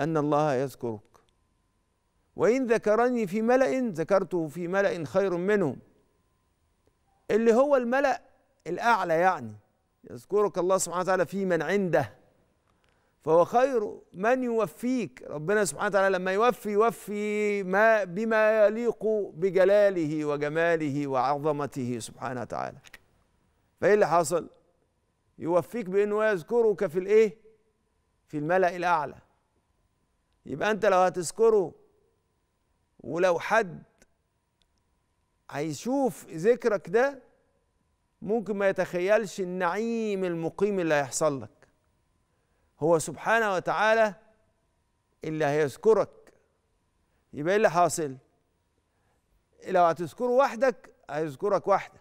أن الله يذكرك وإن ذكرني في ملأ ذكرته في ملأ خير منهم اللي هو الملأ الأعلى يعني يذكرك الله سبحانه وتعالى في من عنده فهو خير من يوفيك ربنا سبحانه وتعالى لما يوفي يوفي ما بما يليق بجلاله وجماله وعظمته سبحانه وتعالى فايه اللي حصل يوفيك بانه يذكرك في الايه في الملأ الاعلى يبقى انت لو هتذكره ولو حد هيشوف ذكرك ده ممكن ما يتخيلش النعيم المقيم اللي هيحصل لك هو سبحانه وتعالى اللي هيذكرك يبقى ايه اللي حاصل لو هتذكره وحدك هيذكرك وحدك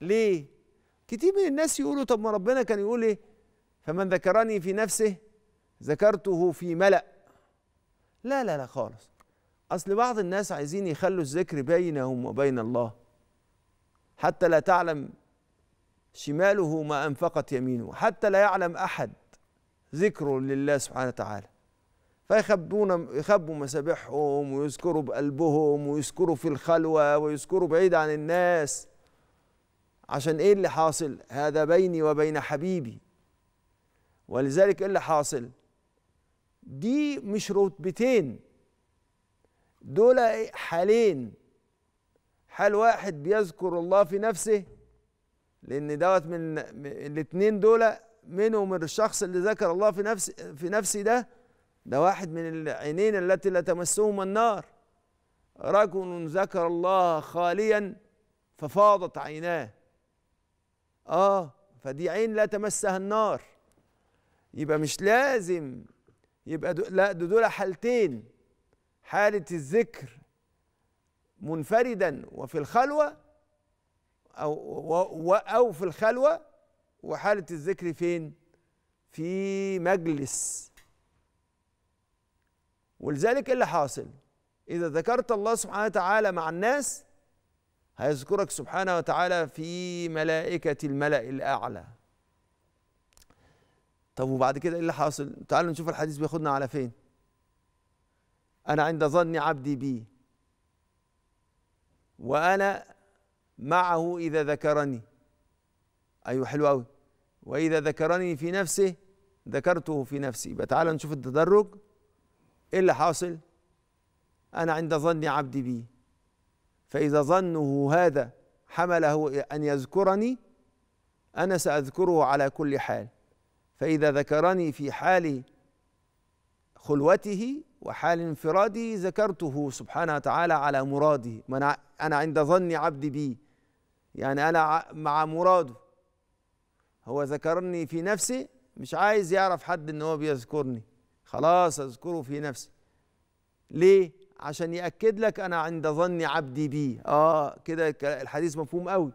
ليه كتير من الناس يقولوا طب ما ربنا كان يقول ايه فمن ذكرني في نفسه ذكرته في ملأ لا لا لا خالص أصل بعض الناس عايزين يخلوا الذكر بينهم وبين الله حتى لا تعلم شماله ما أنفقت يمينه حتى لا يعلم أحد ذكره لله سبحانه وتعالى فيخبون يخبوا مسابحهم ويذكروا بقلبهم ويذكروا في الخلوة ويذكروا بعيد عن الناس عشان ايه اللي حاصل هذا بيني وبين حبيبي ولذلك ايه اللي حاصل دي مش رتبتين دول حالين حال واحد بيذكر الله في نفسه لان دوت من الاثنين دول منهم الشخص اللي ذكر الله في نفسه في نفسه ده ده واحد من العينين التي لا تمسهما النار رجل ذكر الله خاليا ففاضت عيناه اه فدي عين لا تمسها النار يبقى مش لازم يبقى دو لا دول حالتين حالة الذكر منفردا وفي الخلوة أو و أو في الخلوة وحالة الذكر فين؟ في مجلس ولذلك إيه اللي حاصل إذا ذكرت الله سبحانه وتعالى مع الناس هيذكرك سبحانه وتعالى في ملائكة الملأ الأعلى طب وبعد كده ايه اللي حاصل تعالوا نشوف الحديث بياخدنا على فين انا عند ظن عبدي بي وانا معه اذا ذكرني ايوه حلو قوي واذا ذكرني في نفسه ذكرته في نفسي يبقى تعالى نشوف التدرج ايه اللي حاصل انا عند ظن عبدي بي فاذا ظنه هذا حمله ان يذكرني انا ساذكره على كل حال فإذا ذكرني في حال خلوته وحال انفراده ذكرته سبحانه وتعالى على مراده من أنا عند ظن عبدي بي يعني أنا مع مراده هو ذكرني في نفسي مش عايز يعرف حد ان هو بيذكرني خلاص اذكره في نفسي ليه عشان ياكد لك انا عند ظن عبدي بي اه كده الحديث مفهوم قوي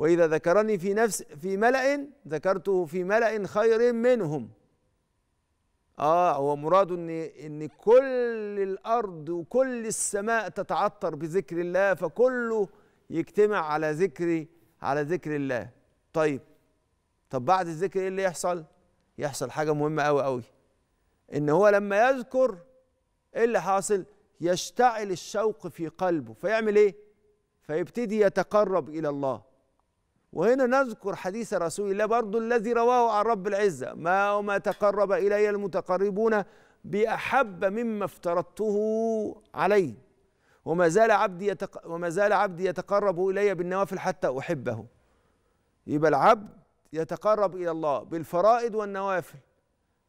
وإذا ذكرني في نفس في ملأ ذكرته في ملأ خير منهم اه هو مراد ان ان كل الارض وكل السماء تتعطر بذكر الله فكله يجتمع على ذكر على ذكر الله طيب طب بعد الذكر ايه اللي يحصل يحصل حاجه مهمه قوي قوي ان هو لما يذكر ايه اللي حاصل يشتعل الشوق في قلبه فيعمل ايه فيبتدي يتقرب الى الله وهنا نذكر حديث رسول الله برضو الذي رواه عن رب العزة ما وما تقرب إلي المتقربون بأحب مما افترضته عليه وما زال عبدي يتق... وما زال عبدي يتقرب إلي بالنوافل حتى أحبه يبقى العبد يتقرب إلى الله بالفرائض والنوافل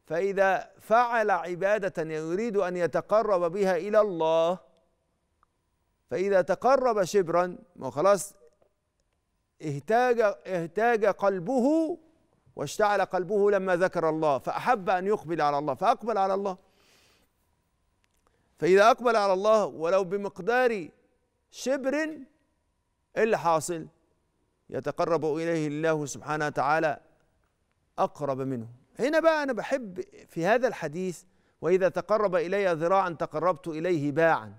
فإذا فعل عبادة يريد أن يتقرب بها إلى الله فإذا تقرب شبرا وخلاص اهتاج اهتاج قلبه واشتعل قلبه لما ذكر الله فأحب أن يقبل على الله فأقبل على الله فإذا أقبل على الله ولو بمقدار شبر إيه اللي حاصل يتقرب إليه الله سبحانه وتعالى أقرب منه هنا بقى أنا بحب في هذا الحديث وإذا تقرب إلي ذراعا تقربت إليه باعا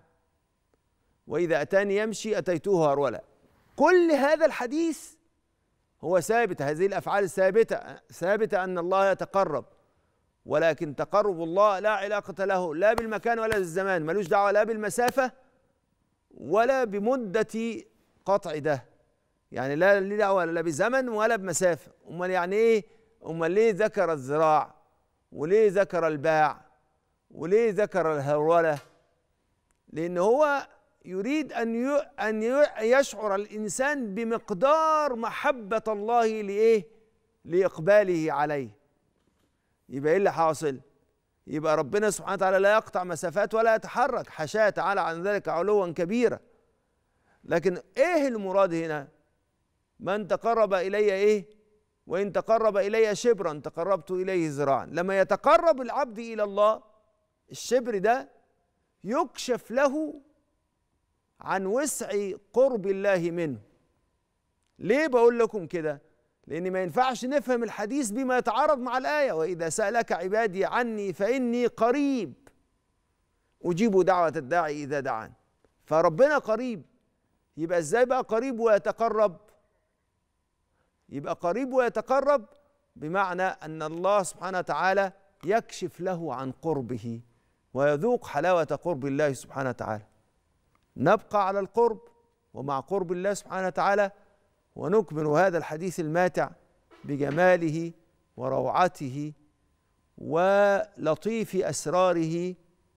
وإذا أتاني يمشي أتيته هرولا كل هذا الحديث هو ثابت هذه الافعال ثابته ثابته ان الله يتقرب ولكن تقرب الله لا علاقه له لا بالمكان ولا بالزمان ملوش دعوه لا بالمسافه ولا بمده قطع ده يعني لا ليه دعوه لا بزمن ولا بمسافه امال يعني ايه امال ليه ذكر الزراع وليه ذكر الباع وليه ذكر الهروله لان هو يريد أن أن يشعر الإنسان بمقدار محبة الله لإيه؟ لإقباله عليه. يبقى إيه اللي حاصل؟ يبقى ربنا سبحانه وتعالى لا يقطع مسافات ولا يتحرك حشاه تعالى عن ذلك علوا كبيرا لكن ايه المراد هنا من تقرب الي ايه وان تقرب الي شبرا تقربت اليه ذراعا لما يتقرب العبد الى الله الشبر ده يكشف له عن وسع قرب الله منه ليه بقول لكم كده لأن ما ينفعش نفهم الحديث بما يتعارض مع الآية وإذا سألك عبادي عني فإني قريب أجيب دعوة الداعي إذا دعان فربنا قريب يبقى إزاي بقى قريب ويتقرب يبقى قريب ويتقرب بمعنى أن الله سبحانه وتعالى يكشف له عن قربه ويذوق حلاوة قرب الله سبحانه وتعالى نبقى على القرب ومع قرب الله سبحانه وتعالى ونكمل هذا الحديث الماتع بجماله وروعته ولطيف اسراره